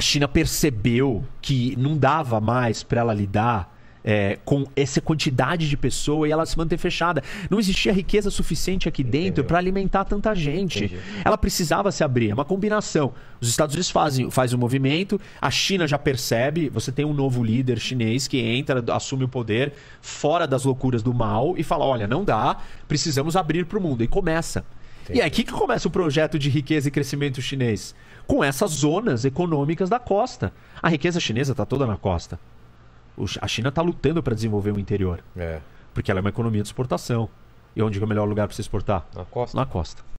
a China percebeu que não dava mais para ela lidar é, com essa quantidade de pessoa e ela se manter fechada. Não existia riqueza suficiente aqui Entendeu. dentro para alimentar tanta gente. Entendi. Ela precisava se abrir. É uma combinação. Os Estados Unidos fazem faz um movimento, a China já percebe. Você tem um novo líder chinês que entra, assume o poder, fora das loucuras do mal e fala: olha, não dá, precisamos abrir para o mundo. E começa. E é aqui que começa o projeto de riqueza e crescimento chinês com essas zonas econômicas da costa. A riqueza chinesa está toda na costa. A China está lutando para desenvolver o interior. É. Porque ela é uma economia de exportação. E onde é o melhor lugar para se exportar? Na costa. Na costa.